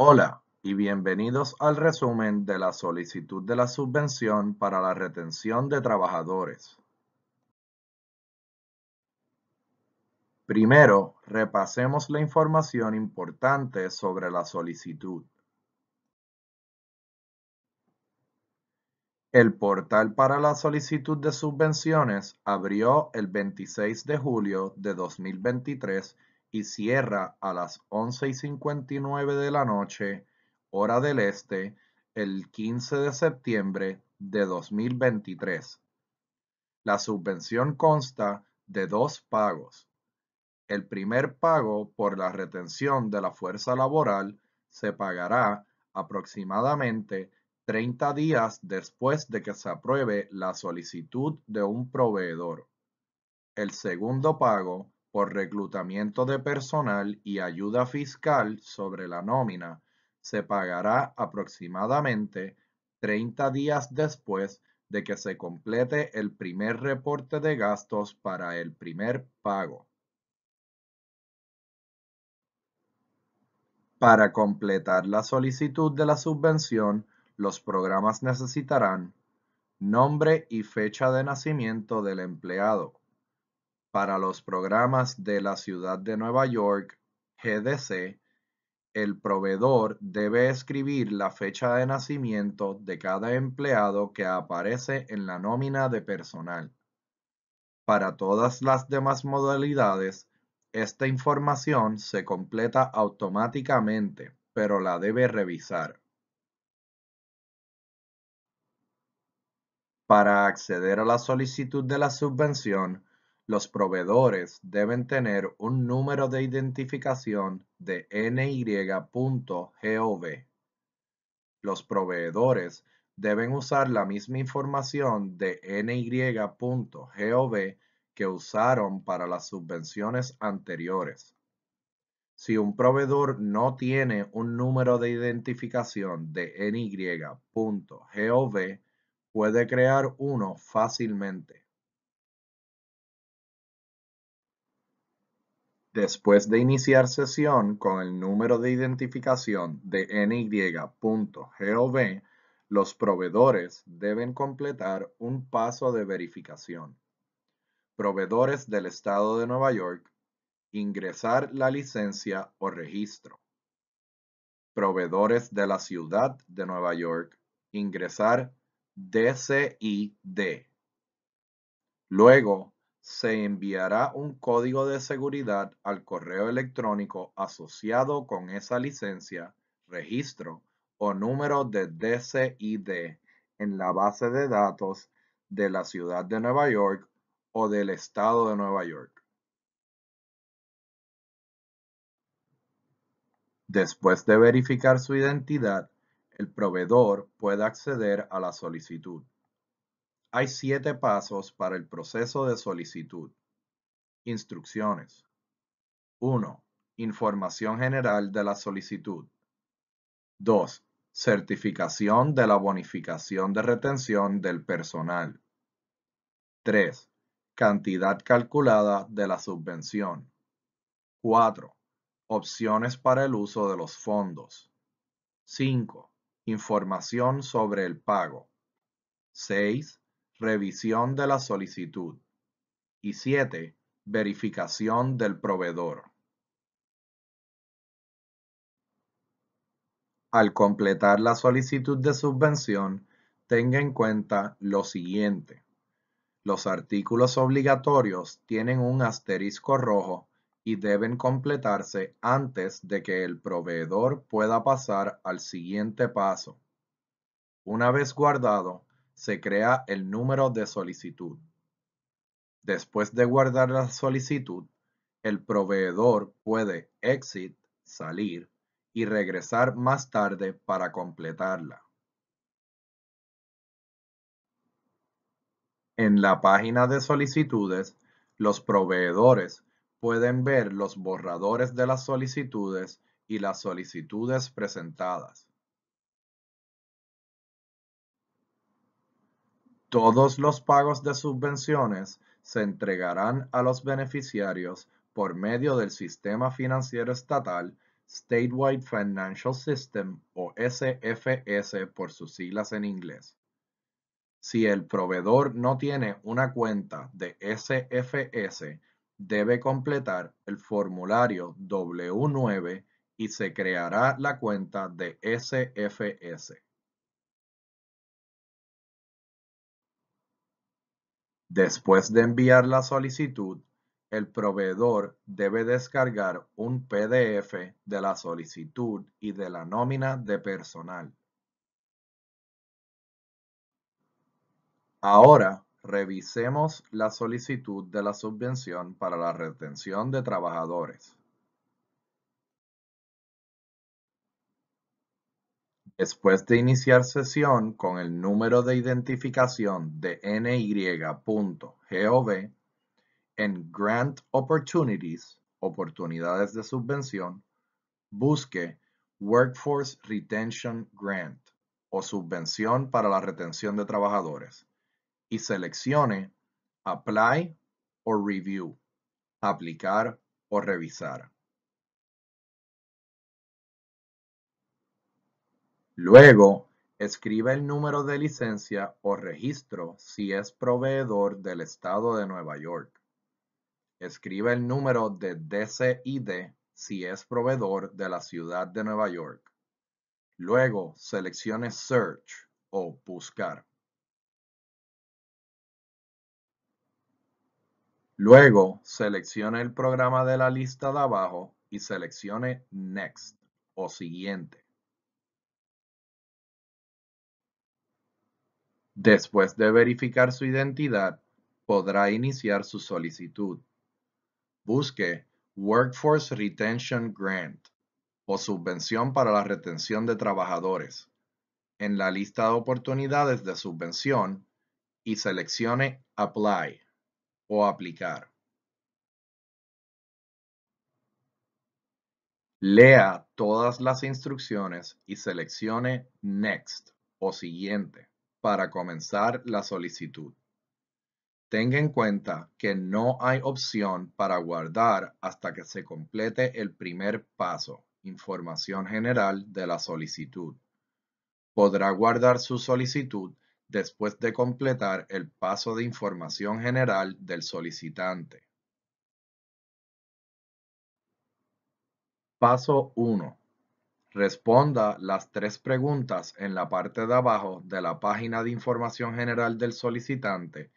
Hola y bienvenidos al resumen de la solicitud de la subvención para la retención de trabajadores. Primero, repasemos la información importante sobre la solicitud. El portal para la solicitud de subvenciones abrió el 26 de julio de 2023 y cierra a las 11 y 59 de la noche, hora del este, el 15 de septiembre de 2023. La subvención consta de dos pagos. El primer pago por la retención de la fuerza laboral se pagará aproximadamente 30 días después de que se apruebe la solicitud de un proveedor. El segundo pago por reclutamiento de personal y ayuda fiscal sobre la nómina se pagará aproximadamente 30 días después de que se complete el primer reporte de gastos para el primer pago. Para completar la solicitud de la subvención, los programas necesitarán nombre y fecha de nacimiento del empleado, para los programas de la Ciudad de Nueva York, GDC, el proveedor debe escribir la fecha de nacimiento de cada empleado que aparece en la nómina de personal. Para todas las demás modalidades, esta información se completa automáticamente, pero la debe revisar. Para acceder a la solicitud de la subvención, los proveedores deben tener un número de identificación de ny.gov. Los proveedores deben usar la misma información de ny.gov que usaron para las subvenciones anteriores. Si un proveedor no tiene un número de identificación de ny.gov, puede crear uno fácilmente. Después de iniciar sesión con el número de identificación de ny.gov, los proveedores deben completar un paso de verificación. Proveedores del Estado de Nueva York, ingresar la licencia o registro. Proveedores de la Ciudad de Nueva York, ingresar DCID. Luego, se enviará un código de seguridad al correo electrónico asociado con esa licencia, registro o número de DCID en la base de datos de la ciudad de Nueva York o del estado de Nueva York. Después de verificar su identidad, el proveedor puede acceder a la solicitud. Hay siete pasos para el proceso de solicitud. Instrucciones. 1. Información general de la solicitud. 2. Certificación de la bonificación de retención del personal. 3. Cantidad calculada de la subvención. 4. Opciones para el uso de los fondos. 5. Información sobre el pago. 6 Revisión de la solicitud. Y 7. Verificación del proveedor. Al completar la solicitud de subvención, tenga en cuenta lo siguiente. Los artículos obligatorios tienen un asterisco rojo y deben completarse antes de que el proveedor pueda pasar al siguiente paso. Una vez guardado, se crea el número de solicitud. Después de guardar la solicitud, el proveedor puede exit, salir y regresar más tarde para completarla. En la página de solicitudes, los proveedores pueden ver los borradores de las solicitudes y las solicitudes presentadas. Todos los pagos de subvenciones se entregarán a los beneficiarios por medio del Sistema Financiero Estatal Statewide Financial System o SFS por sus siglas en inglés. Si el proveedor no tiene una cuenta de SFS, debe completar el formulario W9 y se creará la cuenta de SFS. Después de enviar la solicitud, el proveedor debe descargar un PDF de la solicitud y de la nómina de personal. Ahora revisemos la solicitud de la subvención para la retención de trabajadores. Después de iniciar sesión con el número de identificación de ny.gov en Grant Opportunities, oportunidades de subvención, busque Workforce Retention Grant o subvención para la retención de trabajadores y seleccione Apply o Review, aplicar o revisar. Luego, escribe el número de licencia o registro si es proveedor del estado de Nueva York. Escribe el número de DCID si es proveedor de la ciudad de Nueva York. Luego, seleccione Search o Buscar. Luego, seleccione el programa de la lista de abajo y seleccione Next o Siguiente. Después de verificar su identidad, podrá iniciar su solicitud. Busque Workforce Retention Grant o subvención para la retención de trabajadores en la lista de oportunidades de subvención y seleccione Apply o Aplicar. Lea todas las instrucciones y seleccione Next o Siguiente para comenzar la solicitud. Tenga en cuenta que no hay opción para guardar hasta que se complete el primer paso, información general de la solicitud. Podrá guardar su solicitud después de completar el paso de información general del solicitante. Paso 1. Responda las tres preguntas en la parte de abajo de la página de información general del solicitante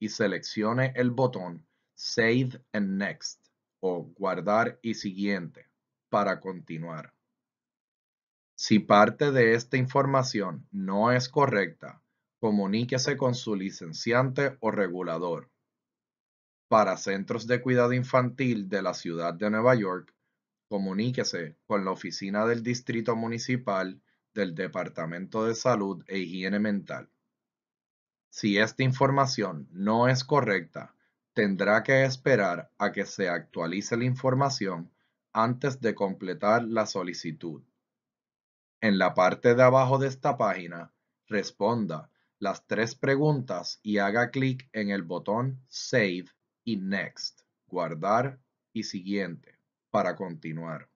y seleccione el botón Save and Next o Guardar y Siguiente para continuar. Si parte de esta información no es correcta, comuníquese con su licenciante o regulador. Para centros de cuidado infantil de la ciudad de Nueva York, comuníquese con la Oficina del Distrito Municipal del Departamento de Salud e Higiene Mental. Si esta información no es correcta, tendrá que esperar a que se actualice la información antes de completar la solicitud. En la parte de abajo de esta página, responda las tres preguntas y haga clic en el botón Save y Next, guardar y siguiente para continuar.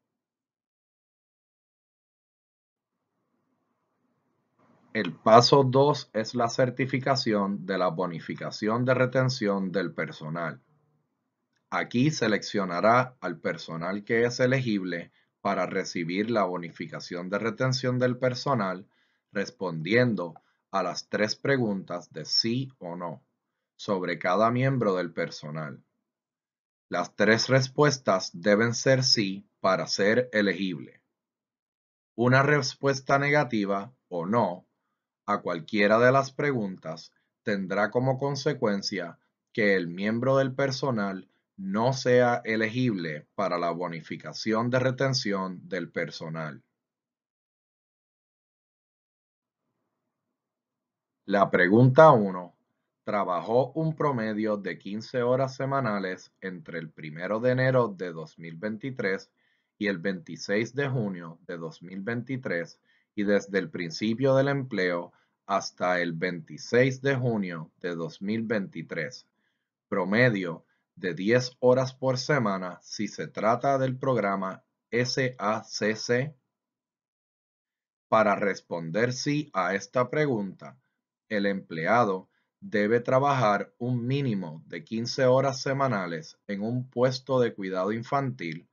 El paso 2 es la certificación de la bonificación de retención del personal. Aquí seleccionará al personal que es elegible para recibir la bonificación de retención del personal respondiendo a las tres preguntas de sí o no sobre cada miembro del personal. Las tres respuestas deben ser sí para ser elegible. Una respuesta negativa o no a cualquiera de las preguntas tendrá como consecuencia que el miembro del personal no sea elegible para la bonificación de retención del personal. La pregunta 1 Trabajó un promedio de 15 horas semanales entre el 1 de enero de 2023 y el 26 de junio de 2023 y desde el principio del empleo hasta el 26 de junio de 2023. Promedio de 10 horas por semana si se trata del programa SACC. Para responder sí a esta pregunta, el empleado debe trabajar un mínimo de 15 horas semanales en un puesto de cuidado infantil,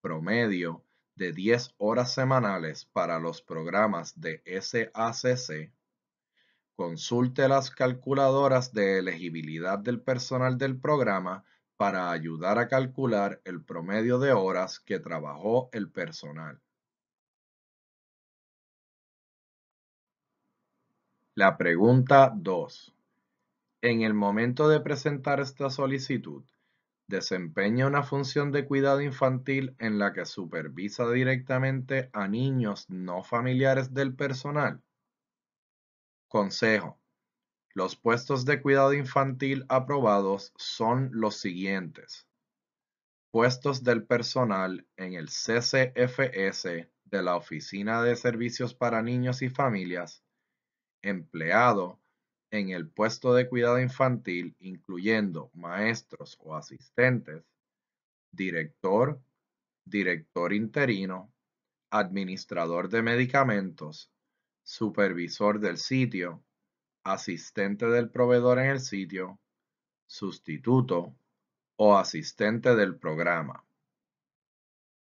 promedio de 10 horas semanales para los programas de SACC. Consulte las calculadoras de elegibilidad del personal del programa para ayudar a calcular el promedio de horas que trabajó el personal. La pregunta 2. En el momento de presentar esta solicitud, desempeña una función de cuidado infantil en la que supervisa directamente a niños no familiares del personal. Consejo. Los puestos de cuidado infantil aprobados son los siguientes. Puestos del personal en el CCFS de la Oficina de Servicios para Niños y Familias, empleado en el puesto de cuidado infantil, incluyendo maestros o asistentes, director, director interino, administrador de medicamentos, supervisor del sitio, asistente del proveedor en el sitio, sustituto o asistente del programa.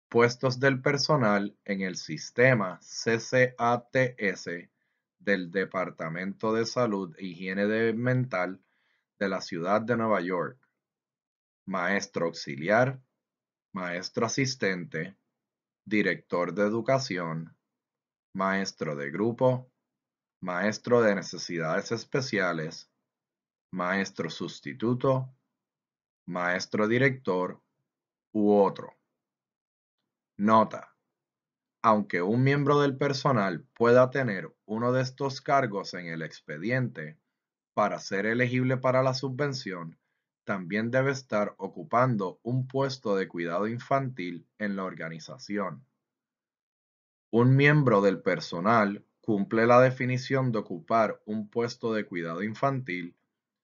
Puestos del personal en el sistema CCATS del Departamento de Salud e Higiene Mental de la Ciudad de Nueva York, maestro auxiliar, maestro asistente, director de educación, maestro de grupo, maestro de necesidades especiales, maestro sustituto, maestro director u otro. Nota. Aunque un miembro del personal pueda tener uno de estos cargos en el expediente, para ser elegible para la subvención, también debe estar ocupando un puesto de cuidado infantil en la organización. Un miembro del personal cumple la definición de ocupar un puesto de cuidado infantil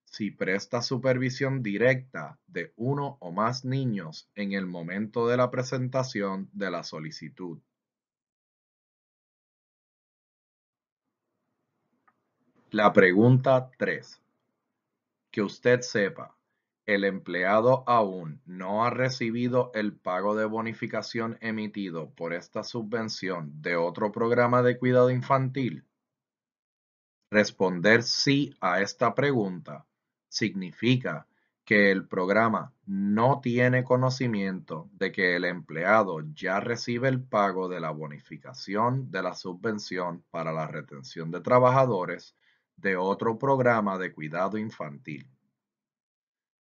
si presta supervisión directa de uno o más niños en el momento de la presentación de la solicitud. La pregunta 3. Que usted sepa, el empleado aún no ha recibido el pago de bonificación emitido por esta subvención de otro programa de cuidado infantil. Responder sí a esta pregunta significa que el programa no tiene conocimiento de que el empleado ya recibe el pago de la bonificación de la subvención para la retención de trabajadores de otro programa de cuidado infantil.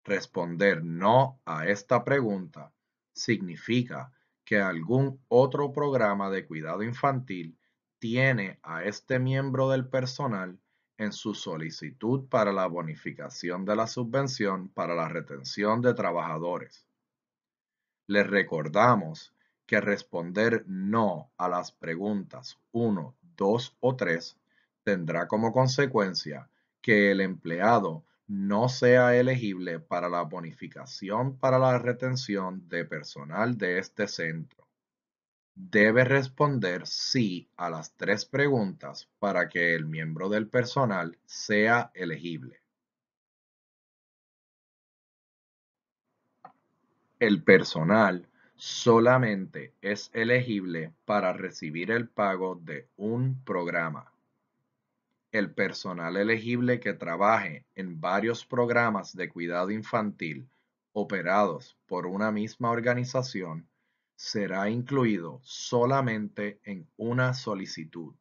Responder no a esta pregunta significa que algún otro programa de cuidado infantil tiene a este miembro del personal en su solicitud para la bonificación de la subvención para la retención de trabajadores. Les recordamos que responder no a las preguntas 1, 2 o 3 tendrá como consecuencia que el empleado no sea elegible para la bonificación para la retención de personal de este centro. Debe responder sí a las tres preguntas para que el miembro del personal sea elegible. El personal solamente es elegible para recibir el pago de un programa el personal elegible que trabaje en varios programas de cuidado infantil operados por una misma organización será incluido solamente en una solicitud.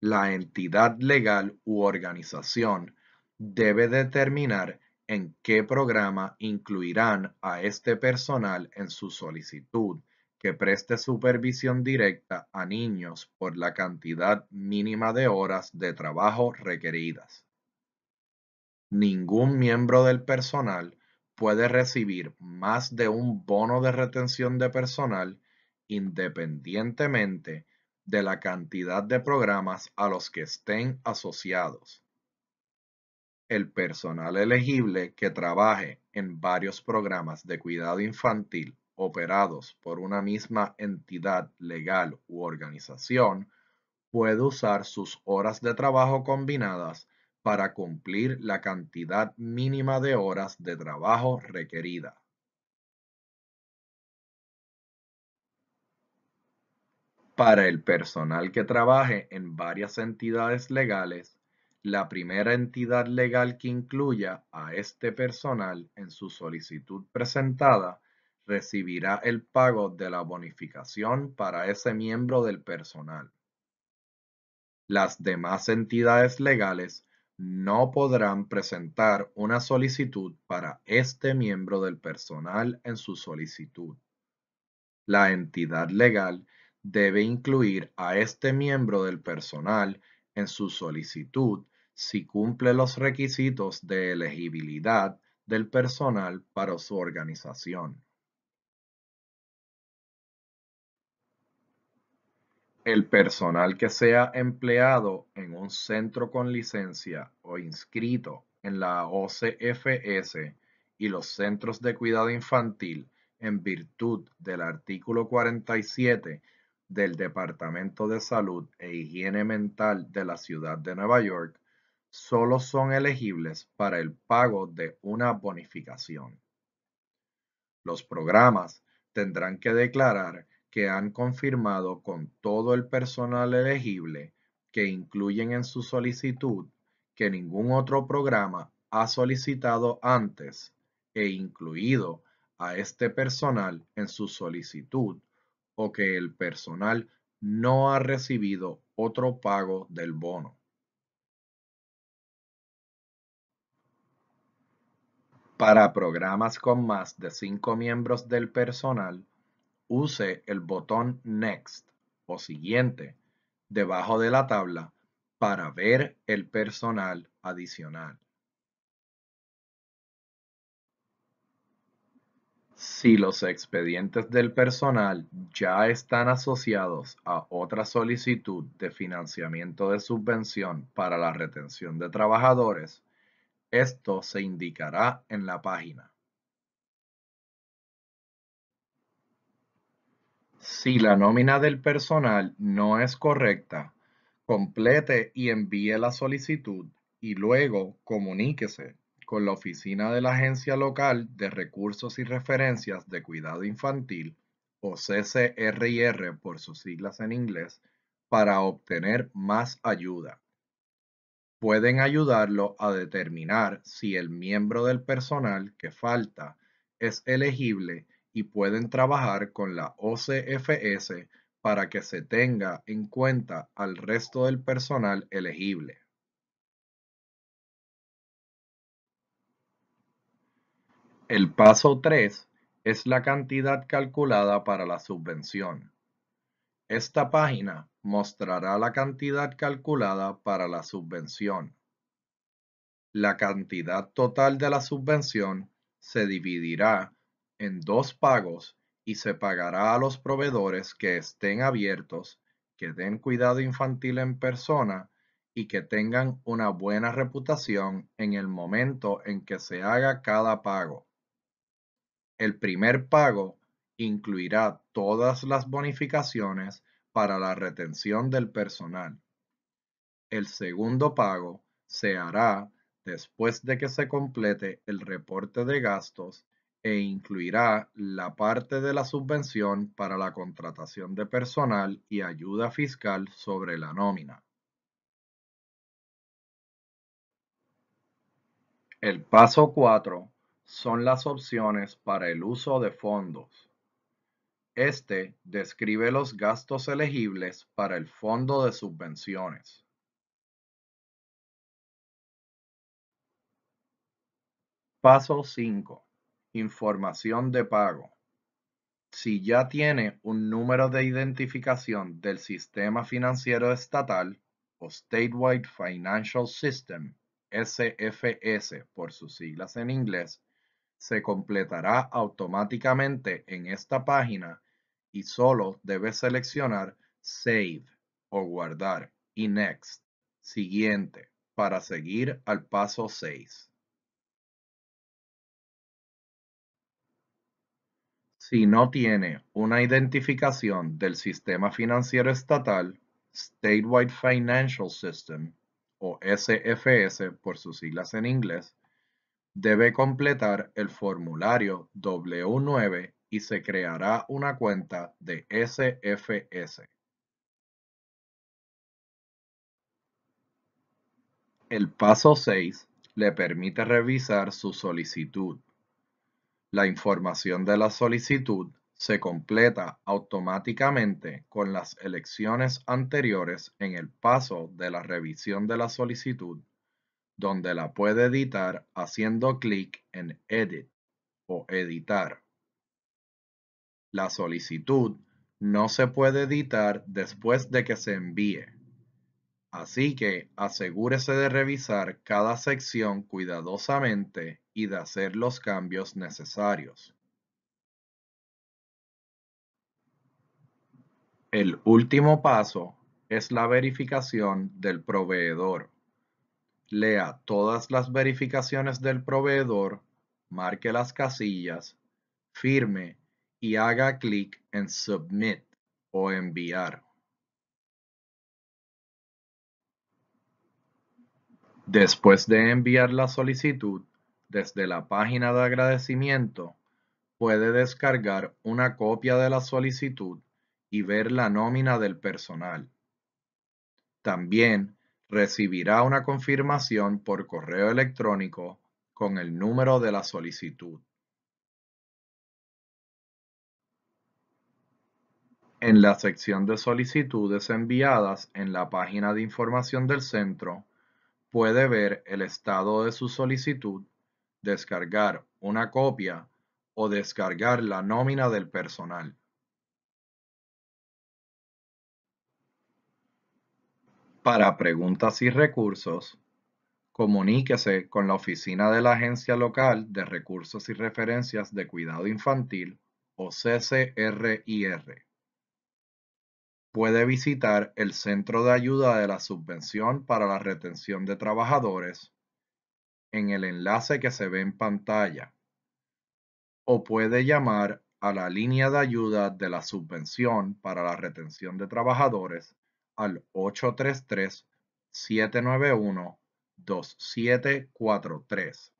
La entidad legal u organización debe determinar en qué programa incluirán a este personal en su solicitud que preste supervisión directa a niños por la cantidad mínima de horas de trabajo requeridas. Ningún miembro del personal puede recibir más de un bono de retención de personal independientemente de la cantidad de programas a los que estén asociados. El personal elegible que trabaje en varios programas de cuidado infantil operados por una misma entidad legal u organización, puede usar sus horas de trabajo combinadas para cumplir la cantidad mínima de horas de trabajo requerida. Para el personal que trabaje en varias entidades legales, la primera entidad legal que incluya a este personal en su solicitud presentada recibirá el pago de la bonificación para ese miembro del personal. Las demás entidades legales no podrán presentar una solicitud para este miembro del personal en su solicitud. La entidad legal debe incluir a este miembro del personal en su solicitud si cumple los requisitos de elegibilidad del personal para su organización. El personal que sea empleado en un centro con licencia o inscrito en la OCFS y los centros de cuidado infantil en virtud del artículo 47 del Departamento de Salud e Higiene Mental de la Ciudad de Nueva York solo son elegibles para el pago de una bonificación. Los programas tendrán que declarar que han confirmado con todo el personal elegible que incluyen en su solicitud que ningún otro programa ha solicitado antes e incluido a este personal en su solicitud o que el personal no ha recibido otro pago del bono. Para programas con más de cinco miembros del personal, use el botón Next o Siguiente debajo de la tabla para ver el personal adicional. Si los expedientes del personal ya están asociados a otra solicitud de financiamiento de subvención para la retención de trabajadores, esto se indicará en la página. Si la nómina del personal no es correcta, complete y envíe la solicitud y luego comuníquese con la oficina de la Agencia Local de Recursos y Referencias de Cuidado Infantil o CCRIR por sus siglas en inglés para obtener más ayuda. Pueden ayudarlo a determinar si el miembro del personal que falta es elegible y pueden trabajar con la OCFS para que se tenga en cuenta al resto del personal elegible. El paso 3 es la cantidad calculada para la subvención. Esta página mostrará la cantidad calculada para la subvención. La cantidad total de la subvención se dividirá en dos pagos y se pagará a los proveedores que estén abiertos, que den cuidado infantil en persona y que tengan una buena reputación en el momento en que se haga cada pago. El primer pago incluirá todas las bonificaciones para la retención del personal. El segundo pago se hará después de que se complete el reporte de gastos e incluirá la parte de la subvención para la contratación de personal y ayuda fiscal sobre la nómina. El paso 4 son las opciones para el uso de fondos. Este describe los gastos elegibles para el fondo de subvenciones. Paso 5 Información de pago. Si ya tiene un número de identificación del Sistema Financiero Estatal o Statewide Financial System, SFS por sus siglas en inglés, se completará automáticamente en esta página y solo debe seleccionar Save o Guardar y Next, siguiente, para seguir al paso 6. si no tiene una identificación del Sistema Financiero Estatal Statewide Financial System, o SFS por sus siglas en inglés, debe completar el formulario W9 y se creará una cuenta de SFS. El paso 6 le permite revisar su solicitud la información de la solicitud se completa automáticamente con las elecciones anteriores en el paso de la revisión de la solicitud, donde la puede editar haciendo clic en Edit o Editar. La solicitud no se puede editar después de que se envíe. Así que asegúrese de revisar cada sección cuidadosamente y de hacer los cambios necesarios. El último paso es la verificación del proveedor. Lea todas las verificaciones del proveedor, marque las casillas, firme y haga clic en Submit o Enviar. Después de enviar la solicitud, desde la página de agradecimiento, puede descargar una copia de la solicitud y ver la nómina del personal. También recibirá una confirmación por correo electrónico con el número de la solicitud. En la sección de solicitudes enviadas en la página de información del centro, puede ver el estado de su solicitud, descargar una copia o descargar la nómina del personal. Para preguntas y recursos, comuníquese con la oficina de la Agencia Local de Recursos y Referencias de Cuidado Infantil o CCRIR puede visitar el Centro de Ayuda de la Subvención para la Retención de Trabajadores en el enlace que se ve en pantalla o puede llamar a la línea de ayuda de la subvención para la retención de trabajadores al 833-791-2743.